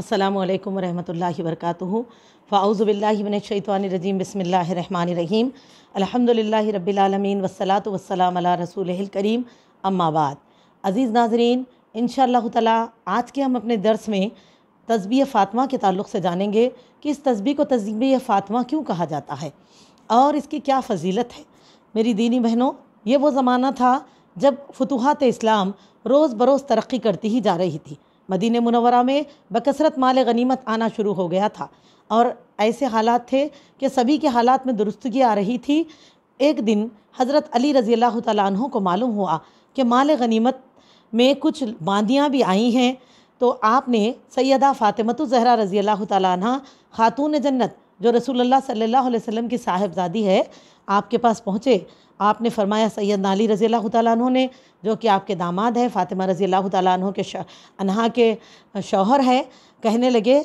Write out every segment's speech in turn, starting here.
अल्लाम वरहमल वर्क फ़ाउज़बिल्लिमिनशैतवानरजीम बसमीम अलहमदिल्ला रबीआलमीन वसलात वसलाम रसूल करीम अम्माबाद अज़ीज़ नाजरीन इन ताला आज के हम अपने दर्स में तस्बी फ़ातिमा के ताल्लुक़ से जानेंगे कि इस तस्बी को तस्बी फ़ातिमा क्यों कहा जाता है और इसकी क्या फजीलत है मेरी दीनी बहनों ये वो ज़माना था जब फतूहत इस्लाम रोज़ बरोज़ तरक्की करती ही जा रही थी मदीन मुनवरा में बकसरत माल गनीमत आना शुरू हो गया था और ऐसे हालात थे कि सभी के हालात में दुरुस्तगी आ रही थी एक दिन हज़रत अली रज़ी अल्लाह तहों को मालूम हुआ कि माल गनीमत में कुछ बांदियाँ भी आई हैं तो आपने सैदा फ़ातिमत ज़हरा रज़ी अल्लाह तह ख़ातून जन्नत जो रसूलुल्लाह सल्लल्लाहु अलैहि वसल्लम की साहेबजादी है आपके पास पहुँचे आपने फरमाया सैयद अली रज़ी अल्लाह तु ने जो कि आपके दामाद हैं फ़ातिमा रज़ी अल्लाह तु के अनहा के शौहर हैं कहने लगे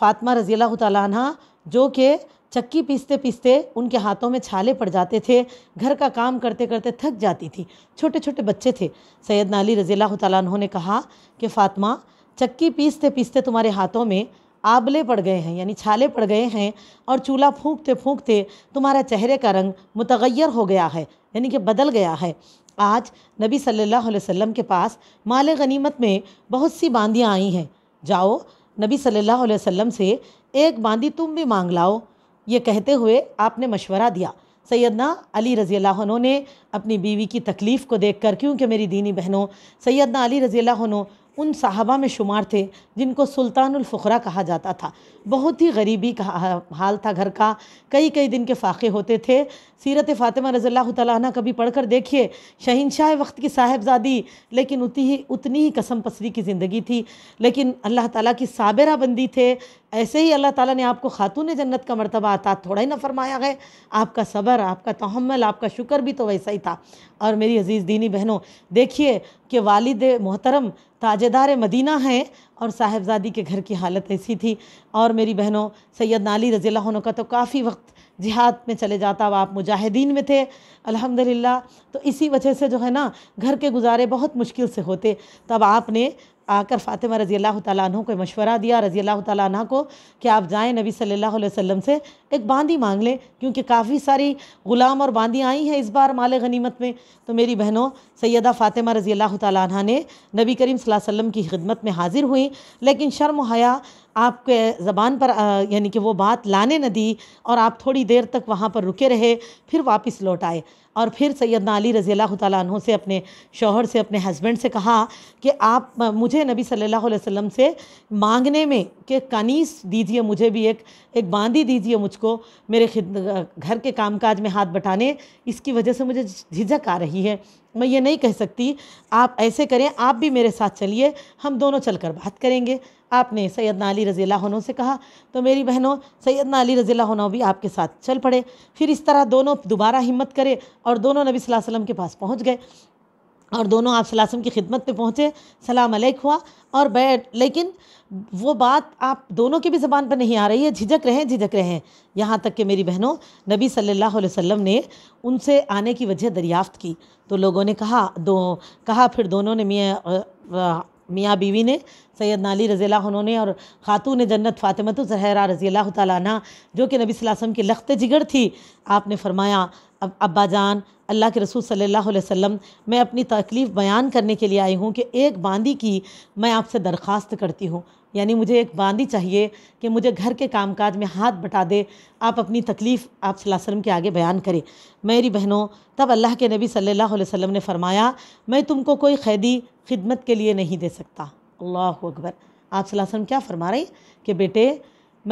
फ़ातिमा रज़ी तह जो कि चक्की पीसते पीसते उनके हाथों में छाले पड़ जाते थे घर का काम करते करते थक जाती थी छोटे छोटे बच्चे थे सैयद नाली रजील्ला तु ने कहा कि फ़ातिमा चक्की पीसते पीसते तुम्हारे हाथों में आबले पड़ गए हैं यानी छाले पड़ गए हैं और चूल्हा फूंकते फूंकते तुम्हारा चेहरे का रंग मुतगैर हो गया है यानी कि बदल गया है आज नबी सल्लल्लाहु अलैहि वसल्लम के पास माल गनीमत में बहुत सी बांदियाँ आई हैं जाओ नबी सल्लल्लाहु अलैहि वसल्लम से एक बांदी तुम भी मांग लाओ ये कहते हुए आपने मशवरा दिया सैदना अली रज़ी अल्लाह ने अपनी बीवी की तकलीफ़ को देख कर क्योंकि मेरी दीनी बहनों सैदना अली रज़ी अल्लाह उन साहबा में शुमार थे जिनको सुल्तानफ़रा कहा जाता था बहुत ही गरीबी का हाल था घर का कई कई दिन के फ़ाक़े होते थे सीरत फ़ातिमा रज़ी तैन कभी पढ़ कर देखिए शहनशाह वक्त की साहेबजादी लेकिन उतनी ही उतनी ही कसम पसरी की ज़िंदगी थी लेकिन अल्लाह ताला की साबरा बंदी थे ऐसे ही अल्लाह ताला ने आपको खातून जन्नत का मरतबा आता थोड़ा ही ना फरमाया है आपका सब्र आपका तहमल आपका शुक्र भी तो वैसा ही था और मेरी अज़ीज़ दीनी बहनों देखिए कि वालिद मोहतरम ताजेदार मदीना हैं और साहेबजादी के घर की हालत ऐसी थी और मेरी बहनों सैयद नाली रज़ी होने का तो काफ़ी वक्त जिहाद में चले जाता वह आप मुजाहिदीन में थे अल्हम्दुलिल्लाह तो इसी वजह से जो है ना घर के गुजारे बहुत मुश्किल से होते तब आपने आकर फ़ातिमा रज़ी अल्लाह तु को मशवरा दिया रज़ी अल्लाह तह को कि आप जाएँ नबी सल्लल्लाहु अलैहि वसल्लम से एक बांदी मांग लें क्योंकि काफ़ी सारी ग़ुलाम और बांदी आई हैं इस बार माल गनीमत में तो मेरी बहनों सैदा फ़ातिमा रज़ी अल्लाह तह ने नबी करीम वसम की खिदमत में हाज़िर हुई लेकिन शर्म हया आपके ज़बान पर यानी कि वो बात लाने न दी और आप थोड़ी देर तक वहाँ पर रुके रहे फिर वापस लौट आए और फिर सैदना अली रज़ी अल्लाह तु से अपने शोहर से अपने हस्बैंड से कहा कि आप मुझे नबी सल्लल्लाहु अलैहि वसल्लम से मांगने में कि कनीस दीजिए मुझे भी एक एक बांदी दीजिए मुझको मेरे घर के कामकाज में हाथ बटाने इसकी वजह से मुझे झिझक आ रही है मैं ये नहीं कह सकती आप ऐसे करें आप भी मेरे साथ चलिए हम दोनों चल बात करेंगे आपने सैदना अली रज़ी अल्लाह से कहा तो मेरी बहनों सैदना अली रज़ी अल्लाह भी आपके साथ चल पड़े फिर इस तरह दोनों दोबारा हिम्मत करे और दोनों नबी वसल्लम के पास पहुँच गए और दोनों आप सलासम की खिदमत में पहुँचे सलाम अलैक हुआ और बैठ लेकिन वो बात आप दोनों की भी ज़बान पर नहीं आ रही है झिझक रहे हैं झिझक रहे हैं यहाँ तक कि मेरी बहनों नबी सल्लल्लाहु अलैहि वसल्लम ने उनसे आने की वजह दरियाफ़्त की तो लोगों ने कहा दो कहा फिर दोनों ने मियाँ मियाँ बीवी ने सैयद नाली रज़ी उन्होंने और ख़ातून जन्नत फ़ातिमत जहरा रज़ी अल्लाह तला जो कि नबी वसम की लखत जिगर थी आपने फरमाया अब अब्बा जान अल्लाह के रसूल सल्लल्लाहु अलैहि वसल्लम मैं अपनी तकलीफ़ बयान करने के लिए आई हूँ कि एक बांदी की मैं आपसे दरख्वास्त करती हूँ यानी मुझे एक बांदी चाहिए कि मुझे घर के कामकाज में हाथ बटा दे आप अपनी तकलीफ़ आप वसल्लम के आगे बयान करें मेरी बहनों तब अल्लाह के नबी सल्लल्लाहु अलैहि वसल्लम ने फ़रमाया मैं तुमको कोई कैदी खिदमत के लिए नहीं दे सकता अल्लाह अकबर आप वसल्लम क्या फ़रमा रही कि बेटे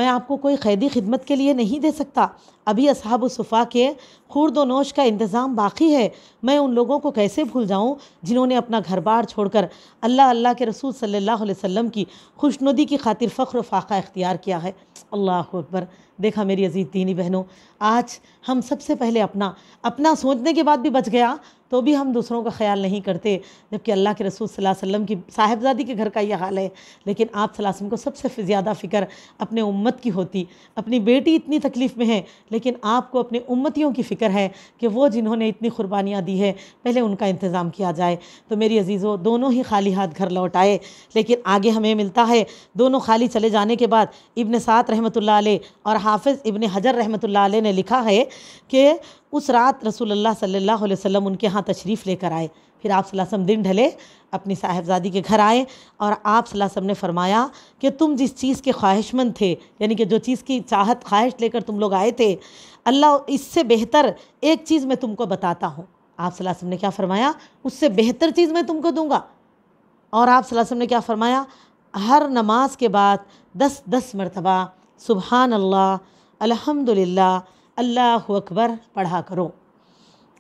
मैं आपको कोई कैदी खिदमत के लिए नहीं दे सकता अभी असहाब सफ़ा के खुर्द नोश का इंतज़ाम बाकी है मैं उन लोगों को कैसे भूल जाऊं जिन्होंने अपना घर बार छोड़कर अल्लाह अल्लाह के रसूल सल्लल्लाहु अलैहि वसल्लम की खुशनुदी की खातिर फ़ख्र फाका इख्तियार किया है अल्लाह अकबर देखा मेरी अजीज़ दीनी बहनों आज हम सबसे पहले अपना अपना सोचने के बाद भी बच गया तो भी हम दूसरों का ख्याल नहीं करते जबकि अल्लाह के रसूल सल्लल्लाहु अलैहि वसल्लम की साहेबजादी के घर का यह हाल है लेकिन आप सलासम को सबसे ज़्यादा फ़िक्र अपने उम्मत की होती अपनी बेटी इतनी तकलीफ़ में है लेकिन आपको अपनी उम्मतियों की फ़िक्र है कि वो जिन्होंने इतनी कुर्बानियाँ दी है पहले उनका इंतज़ाम किया जाए तो मेरी अजीज़ों दोनों ही खाली हाथ घर लौट आए लेकिन आगे हमें मिलता है दोनों खाली चले जाने के बाद इबन सात रहमत और हाफिज़ इबन हजर रहमत ने लिखा है कि उस रात रसूलुल्लाह सल्लल्लाहु अलैहि वसल्लम उनके यहाँ तशरीफ़ लेकर आए फिर आप वसल्लम दिन ढले अपनी साहेबजादी के घर आए और आप वसल्लम ने फरमाया कि तुम जिस चीज़ के ख्वाहिशमंद थे यानी कि जो चीज़ की चाहत ख्वाहिश लेकर तुम लोग आए थे अल्लाह इससे बेहतर एक चीज़ मैं तुमको बताता हूँ आप वसल्लम ने क्या फ़रमाया उससे बेहतर चीज़ मैं तुमको दूँगा और आप वसल्लम ने क्या फ़रमाया हर नमाज के बाद दस दस मरतबा सुबहान अल्लाह अलहमदिल्ला अल्लाह अकबर पढ़ा करो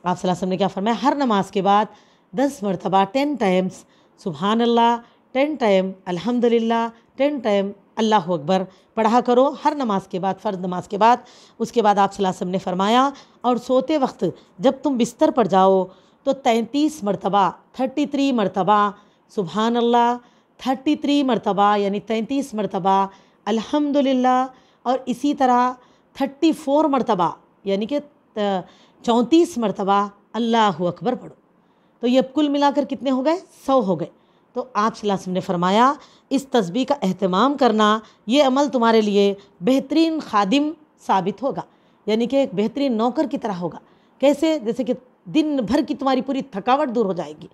आप सलासम ने क्या फरमाया हर नमाज के बाद दस मरतबा टेन टाइम्स सुबहान अल्लाह टेन टाइम अल्हम्दुलिल्लाह टेन टाइम अल्लाह अकबर पढ़ा करो हर नमाज के बाद फ़र्ज नमाज के बाद उसके बाद आप सलासम ने फरमाया और सोते वक्त जब तुम बिस्तर पर जाओ तो तैंतीस मरतबा थर्टी थ्री मरतबा सुबहान अल्लाह थर्टी थ्री मरतबा यानी तैंतीस मरतबा अल्हम्दुलिल्लाह और इसी तरह थर्टी फ़ोर मरतबा यानी कि चौंतीस मरतबा अल्लाह अकबर पढ़ो तो ये अब कुल मिलाकर कितने हो गए सौ हो गए तो आप सलासम ने फरमाया इस तस्बी का अहतमाम करना ये अमल तुम्हारे लिए बेहतरीन खादिम साबित होगा यानी कि एक बेहतरीन नौकर की तरह होगा कैसे जैसे कि दिन भर की तुम्हारी पूरी थकावट दूर हो जाएगी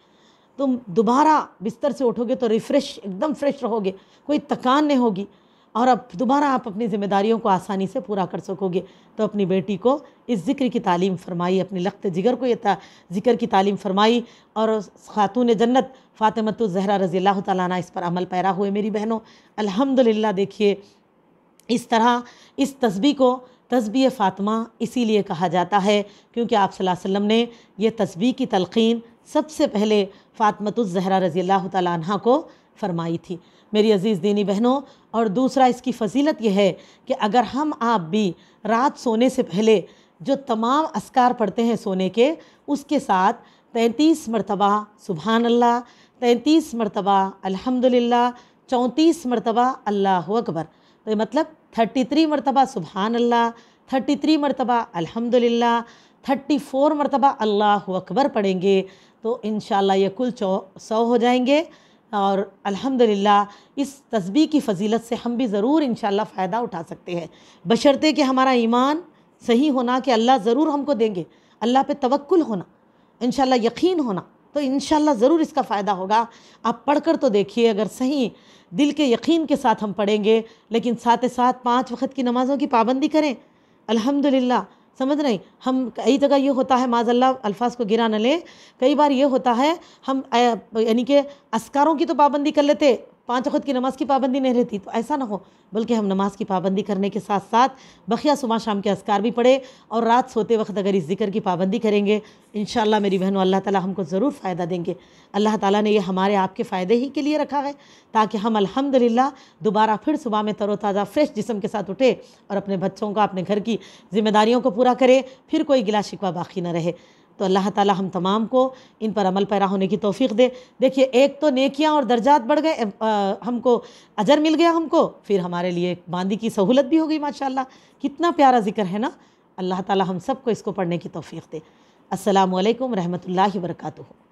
तुम दोबारा बिस्तर से उठोगे तो रिफ़्रेश एकदम फ्रेश रहोगे कोई थकान नहीं होगी और अब दोबारा आप अपनी ज़िम्मेदारियों को आसानी से पूरा कर सकोगे तो अपनी बेटी को इस ज़िक्र की तालीम फरमाई अपने लख्त जिगर को यह ज़िक्र की तालीम फरमाई और ख़ातून जन्नत फ़ातिमत जहरा रज़ी अल्लाह ताली इस पर अमल पैरा हुए मेरी बहनों अल्हम्दुलिल्लाह देखिए इस तरह इस तस्बी को तस्बी फ़ातिमा इसीलिए कहा जाता है क्योंकि आप वसल्लम ने यह तस्बी की तलक़ीन सबसे पहले फ़ातमत जहरा रज़ी अल्लाह तह को फरमाई थी मेरी अज़ीज़ दीनी बहनों और दूसरा इसकी फजीलत यह है कि अगर हम आप भी रात सोने से पहले जो तमाम असकार पढ़ते हैं सोने के उसके साथ तैंतीस मरतबा सुबहान अल्लाह तैंतीस मरतबा अल्हम्दुलिल्लाह चौंतीस मरतबा अल्लाह अकबर तो मतलब थर्टी थ्री मरतबा सुबहान अल्लाह थर्टी थ्री मरतबा अलहमदिल्ला थर्टी फ़ोर मरतबा अल्लाह अकबर पढ़ेंगे तो इन ये कुल चौ सौ हो जाएंगे और अल्हम्दुलिल्लाह इस तस्बी की फजीलत से हम भी ज़रूर इन फ़ायदा उठा सकते हैं बशर्ते कि हमारा ईमान सही होना कि अल्लाह ज़रूर हमको देंगे अल्लाह पे तवक्ल होना इन यकीन होना तो इन ज़रूर इसका फ़ायदा होगा आप पढ़ कर तो देखिए अगर सही दिल के यकीन के साथ हम पढ़ेंगे लेकिन साथ साथ पाँच वक्त की नमाज़ों की पाबंदी करें अलहमदिल्ला समझ रहे हम कई जगह ये होता है माजल्ला अल्फाज को गिरा न लें कई बार ये होता है हम यानी कि अस्कारों की तो पाबंदी कर लेते पाँच वक्त की नमाज़ की पाबंदी नहीं रहती तो ऐसा ना हो बल्कि हम नमाज की पाबंदी करने के साथ साथ बखिया सुबह शाम के असकार भी पढ़े और रात सोते वक्त अगर इस जिक्र की पाबंदी करेंगे इन मेरी बहनों अल्लाह ताला हमको ज़रूर फ़ायदा देंगे अल्लाह ताला ने ये हमारे आपके फ़ायदे ही के लिए रखा है ताकि हम अलहमदिल्ला दोबारा फिर सुबह में तरोताज़ा फ्रेश जिसम के साथ उठे और अपने बच्चों को अपने घर की जिम्मेदारियों को पूरा करें फिर कोई गिला शिकवा बाकी ना रहे तो अल्लाह ताला हम तमाम को इन पर अमल पैरा होने की तोफ़ी दे देखिए एक तो नेकियां और दर्जात बढ़ गए हमको अजर मिल गया हमको फिर हमारे लिए बांदी की सहूलत भी हो गई माशा कितना प्यारा जिक्र है ना अल्लाह ताला हम सबको इसको पढ़ने की तोफ़ी दे असलकम रहमत वर्का